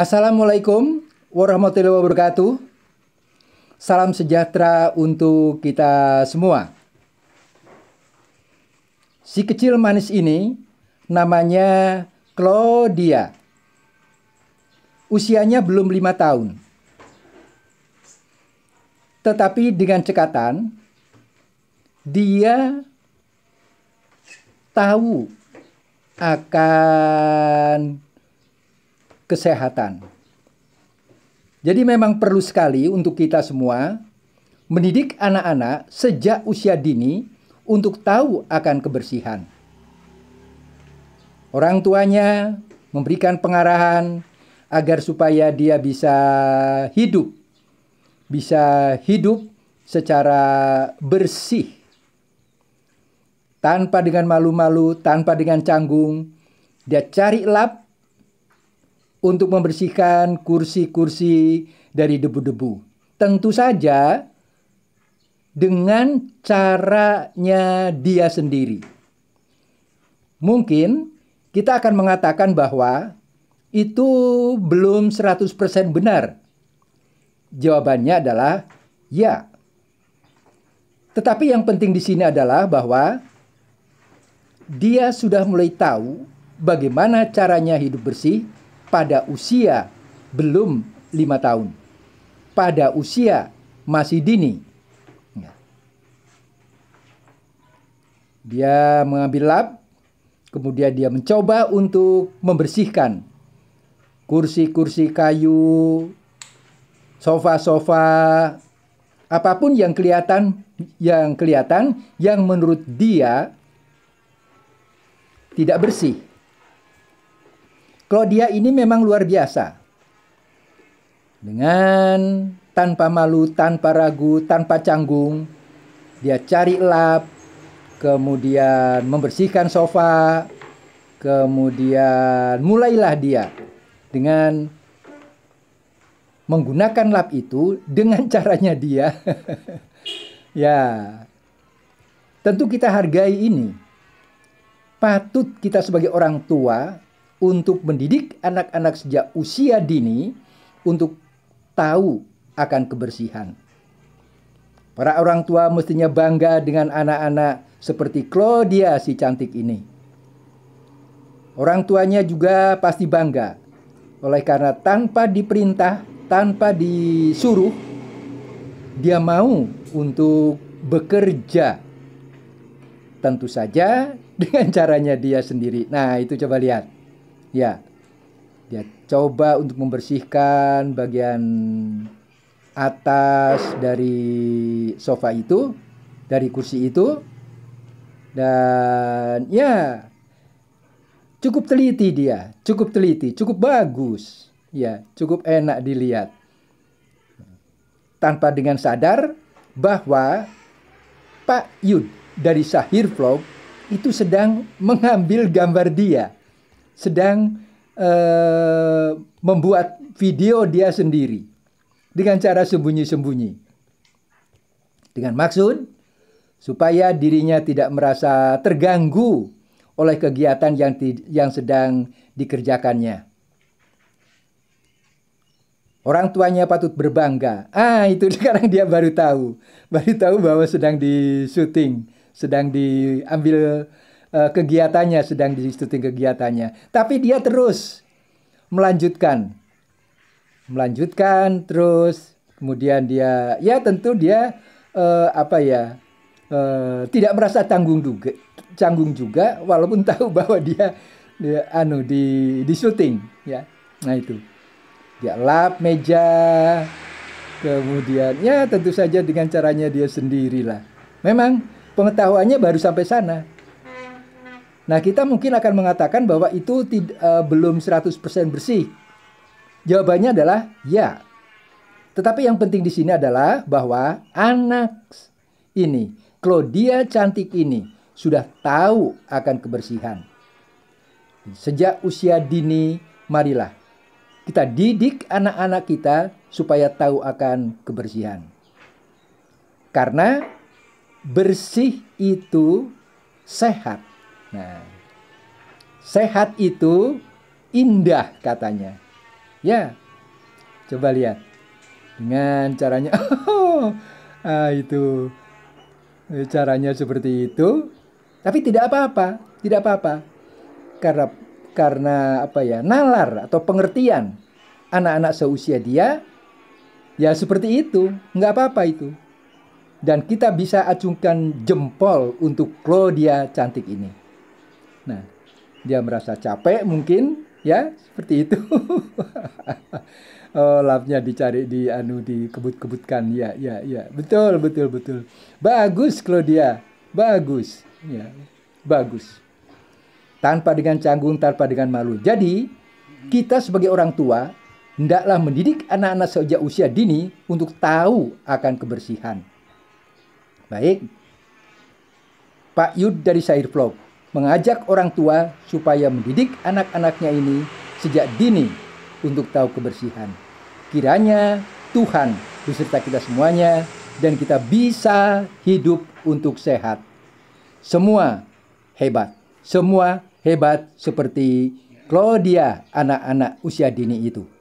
Assalamualaikum warahmatullahi wabarakatuh. Salam sejahtera untuk kita semua. Si kecil manis ini namanya Claudia. Usianya belum lima tahun. Tetapi dengan cekatan, dia tahu akan kesehatan. Jadi memang perlu sekali untuk kita semua mendidik anak-anak sejak usia dini untuk tahu akan kebersihan. Orang tuanya memberikan pengarahan agar supaya dia bisa hidup bisa hidup secara bersih tanpa dengan malu-malu, tanpa dengan canggung. Dia cari lap untuk membersihkan kursi-kursi dari debu-debu. Tentu saja dengan caranya dia sendiri. Mungkin kita akan mengatakan bahwa itu belum 100% benar. Jawabannya adalah ya. Tetapi yang penting di sini adalah bahwa dia sudah mulai tahu bagaimana caranya hidup bersih pada usia belum lima tahun, pada usia masih dini. Ya. Dia mengambil lap, kemudian dia mencoba untuk membersihkan kursi-kursi kayu, sofa-sofa, apapun yang kelihatan, yang kelihatan, yang menurut dia tidak bersih Claudia ini memang luar biasa. Dengan tanpa malu, tanpa ragu, tanpa canggung, dia cari lap, kemudian membersihkan sofa, kemudian mulailah dia dengan menggunakan lap itu dengan caranya dia. ya, tentu kita hargai ini. Patut kita sebagai orang tua untuk mendidik anak-anak sejak usia dini untuk tahu akan kebersihan. Para orang tua mestinya bangga dengan anak-anak seperti Claudia si cantik ini. Orang tuanya juga pasti bangga. Oleh karena tanpa diperintah, tanpa disuruh, dia mau untuk bekerja. Tentu saja dengan caranya dia sendiri. Nah, itu coba lihat. Ya, dia ya, coba untuk membersihkan bagian atas dari sofa itu, dari kursi itu, dan ya cukup teliti dia, cukup teliti, cukup bagus, ya cukup enak dilihat. Tanpa dengan sadar bahwa Pak Yud dari Sahir Vlog itu sedang mengambil gambar dia sedang uh, membuat video dia sendiri dengan cara sembunyi-sembunyi. Dengan maksud supaya dirinya tidak merasa terganggu oleh kegiatan yang yang sedang dikerjakannya. Orang tuanya patut berbangga. Ah, itu sekarang dia baru tahu. Baru tahu bahwa sedang di syuting, sedang diambil uh, kegiatannya, sedang di kegiatannya. Tapi dia terus melanjutkan, melanjutkan terus. Kemudian dia, ya tentu dia uh, apa ya, uh, tidak merasa tanggung juga, canggung juga, walaupun tahu bahwa dia, dia anu di di syuting, ya. Nah itu dia lap meja kemudian ya tentu saja dengan caranya dia sendirilah memang pengetahuannya baru sampai sana Nah, kita mungkin akan mengatakan bahwa itu tid, uh, belum 100% bersih. Jawabannya adalah ya. Tetapi yang penting di sini adalah bahwa anak ini, Claudia cantik ini sudah tahu akan kebersihan. Sejak usia dini, marilah kita didik anak-anak kita supaya tahu akan kebersihan. Karena bersih itu sehat Nah, sehat itu indah katanya. Ya, coba lihat dengan caranya. Oh, ah, itu eh, caranya seperti itu. Tapi tidak apa-apa, tidak apa-apa. Karena karena apa ya nalar atau pengertian anak-anak seusia dia ya seperti itu nggak apa-apa itu dan kita bisa acungkan jempol untuk Claudia cantik ini. Nah, dia merasa capek mungkin ya seperti itu. oh, labnya dicari di anu dikebut-kebutkan. Ya, ya, ya. Betul, betul, betul. Bagus Claudia. Bagus. Ya. Bagus. Tanpa dengan canggung, tanpa dengan malu. Jadi, kita sebagai orang tua hendaklah mendidik anak-anak sejak usia dini untuk tahu akan kebersihan. Baik. Pak Yud dari Sair Vlog mengajak orang tua supaya mendidik anak-anaknya ini sejak dini untuk tahu kebersihan. Kiranya Tuhan beserta kita semuanya dan kita bisa hidup untuk sehat. Semua hebat, semua hebat seperti Claudia anak-anak usia dini itu.